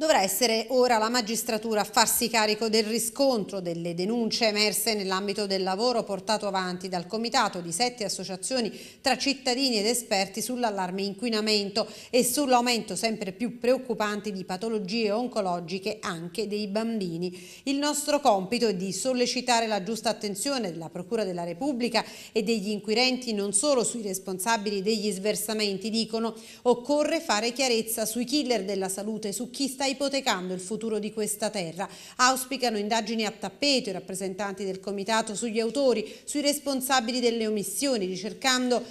Dovrà essere ora la magistratura a farsi carico del riscontro delle denunce emerse nell'ambito del lavoro portato avanti dal comitato di sette associazioni tra cittadini ed esperti sull'allarme inquinamento e sull'aumento sempre più preoccupante di patologie oncologiche anche dei bambini. Il nostro compito è di sollecitare la giusta attenzione della Procura della Repubblica e degli inquirenti non solo sui responsabili degli sversamenti, dicono, occorre fare chiarezza sui killer della salute, su chi sta ipotecando il futuro di questa terra. Auspicano indagini a tappeto i rappresentanti del comitato sugli autori, sui responsabili delle omissioni, ricercando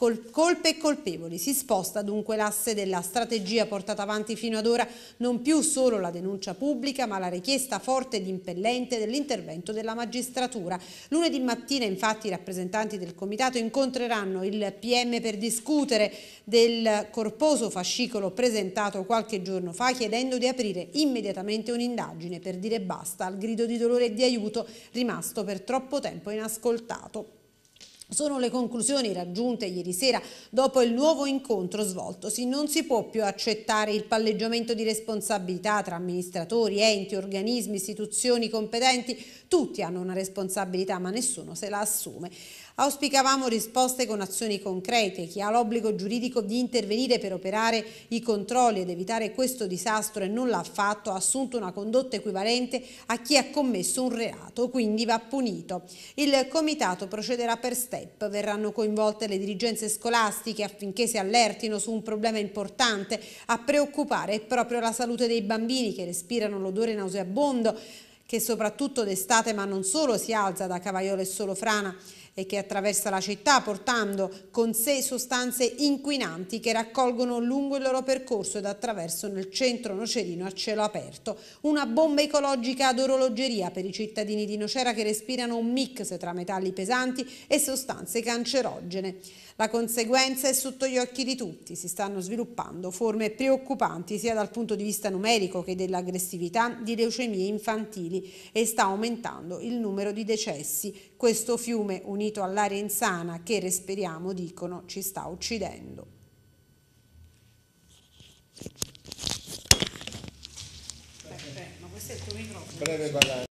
Col colpe e colpevoli si sposta dunque l'asse della strategia portata avanti fino ad ora, non più solo la denuncia pubblica, ma la richiesta forte ed impellente dell'intervento della magistratura. Lunedì mattina infatti i rappresentanti del Comitato incontreranno il PM per discutere del corposo fascicolo presentato qualche giorno fa chiedendo di aprire immediatamente un'indagine per dire basta al grido di dolore e di aiuto rimasto per troppo tempo inascoltato. Sono le conclusioni raggiunte ieri sera dopo il nuovo incontro svoltosi. Non si può più accettare il palleggiamento di responsabilità tra amministratori, enti, organismi, istituzioni competenti. Tutti hanno una responsabilità ma nessuno se la assume. Auspicavamo risposte con azioni concrete. Chi ha l'obbligo giuridico di intervenire per operare i controlli ed evitare questo disastro e non l'ha fatto ha assunto una condotta equivalente a chi ha commesso un reato, quindi va punito. Il comitato procederà per step, verranno coinvolte le dirigenze scolastiche affinché si allertino su un problema importante a preoccupare è proprio la salute dei bambini che respirano l'odore nauseabondo che soprattutto d'estate ma non solo si alza da Cavaiolo e solo frana e che attraversa la città portando con sé sostanze inquinanti che raccolgono lungo il loro percorso ed attraverso nel centro nocerino a cielo aperto. Una bomba ecologica ad orologeria per i cittadini di Nocera che respirano un mix tra metalli pesanti e sostanze cancerogene. La conseguenza è sotto gli occhi di tutti, si stanno sviluppando forme preoccupanti sia dal punto di vista numerico che dell'aggressività di leucemie infantili e sta aumentando il numero di decessi. Questo fiume, un unito all'aria insana che respiriamo, dicono ci sta uccidendo. Beh, beh, ma questo è il tuo microfono.